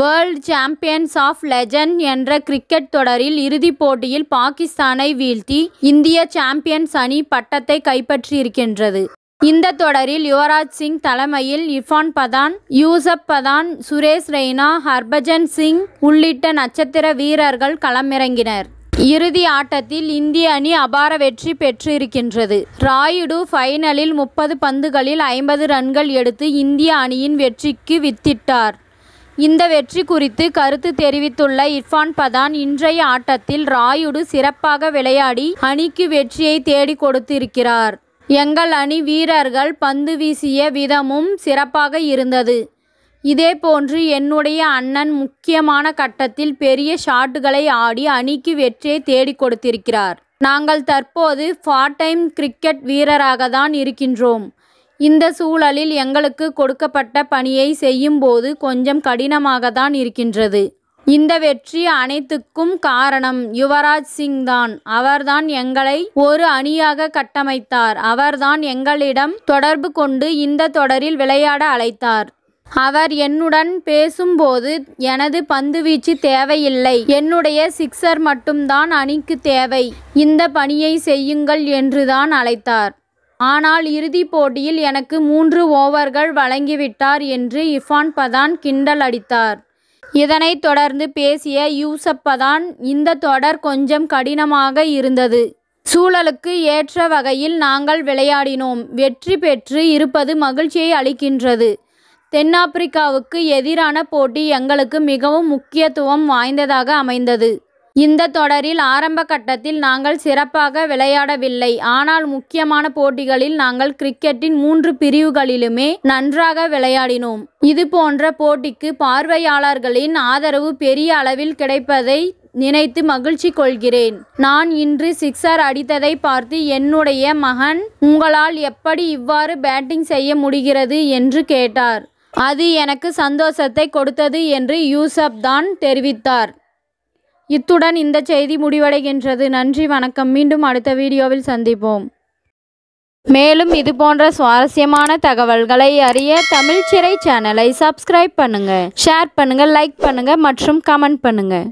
world champions of legend என்ற cricket தொடரில் இறுதிப் போட்டியில் பாகிஸ்தானை வீழ்த்தி இந்திய சாம்பியன்ஸ் அணி பட்டத்தை கைப்பற்றியிருக்கின்றது இந்த தொடரில் யுவராஜ் சிங் தலைமையில் இஃபான் பதான் யூசப் பதான் சுரேஷ் ரெய்னா ஹர்பஜன் சிங் உள்ளிட்ட நட்சத்திர வீரர்கள் களமிறங்கினர் இறுதி ஆட்டத்தில் இந்திய அணி அபார வெற்றி பெற்றிருக்கின்றது ராயுடு ஃபைனலில் முப்பது பந்துகளில் ஐம்பது ரன்கள் எடுத்து இந்திய அணியின் வெற்றிக்கு வித்திட்டார் இந்த வெற்றி குறித்து கருத்து தெரிவித்துள்ள இர்ஃபான் பதான் இன்றைய ஆட்டத்தில் ராயுடு சிறப்பாக விளையாடி அணிக்கு வெற்றியை தேடி கொடுத்திருக்கிறார் எங்கள் அணி வீரர்கள் பந்து வீசிய விதமும் சிறப்பாக இருந்தது இதேபோன்று என்னுடைய அண்ணன் முக்கியமான கட்டத்தில் பெரிய ஷாட்டுகளை ஆடி அணிக்கு வெற்றியை தேடி கொடுத்திருக்கிறார் நாங்கள் தற்போது ஃபார்ட் டைம் கிரிக்கெட் வீரராக தான் இருக்கின்றோம் இந்த சூழலில் எங்களுக்கு கொடுக்கப்பட்ட பணியை செய்யும் போது கொஞ்சம் கடினமாக தான் இருக்கின்றது இந்த வெற்றி அனைத்துக்கும் காரணம் யுவராஜ் சிங் தான் அவர்தான் எங்களை ஒரு அணியாக கட்டமைத்தார் அவர்தான் எங்களிடம் தொடர்பு கொண்டு இந்த தொடரில் விளையாட அழைத்தார் அவர் என்னுடன் பேசும்போது எனது பந்துவீச்சு தேவையில்லை என்னுடைய சிக்ஸர் மட்டும்தான் அணிக்கு தேவை இந்த பணியை செய்யுங்கள் என்றுதான் அழைத்தார் ஆனால் இறுதிப் போட்டியில் எனக்கு மூன்று ஓவர்கள் வழங்கிவிட்டார் என்று இஃபான் பதான் கிண்டல் அடித்தார் இதனைத் தொடர்ந்து பேசிய யூசப் பதான் இந்த தொடர் கொஞ்சம் கடினமாக இருந்தது சூழலுக்கு ஏற்ற வகையில் நாங்கள் விளையாடினோம் வெற்றி பெற்று இருப்பது மகிழ்ச்சியை அளிக்கின்றது தென்னாப்பிரிக்காவுக்கு எதிரான போட்டி எங்களுக்கு மிகவும் முக்கியத்துவம் வாய்ந்ததாக அமைந்தது இந்த தொடரில் ஆரம்ப கட்டத்தில் நாங்கள் சிறப்பாக விளையாடவில்லை ஆனால் முக்கியமான போட்டிகளில் நாங்கள் கிரிக்கெட்டின் மூன்று பிரிவுகளிலுமே நன்றாக விளையாடினோம் இது போன்ற போட்டிக்கு பார்வையாளர்களின் ஆதரவு பெரிய அளவில் கிடைப்பதை நினைத்து மகிழ்ச்சி கொள்கிறேன் நான் இன்று சிக்ஸர் அடித்ததை பார்த்து என்னுடைய மகன் உங்களால் எப்படி இவ்வாறு பேட்டிங் செய்ய முடிகிறது என்று கேட்டார் அது எனக்கு சந்தோஷத்தை கொடுத்தது என்று யூசப் தான் தெரிவித்தார் இத்துடன் இந்த செய்தி முடிவடைகின்றது நன்றி வணக்கம் மீண்டும் அடுத்த வீடியோவில் சந்திப்போம் மேலும் இது போன்ற சுவாரஸ்யமான தகவல்களை அறிய தமிழ் சிறை சேனலை சப்ஸ்கிரைப் பண்ணுங்க ஷேர் பண்ணுங்க லைக் பண்ணுங்க மற்றும் கமெண்ட் பண்ணுங்க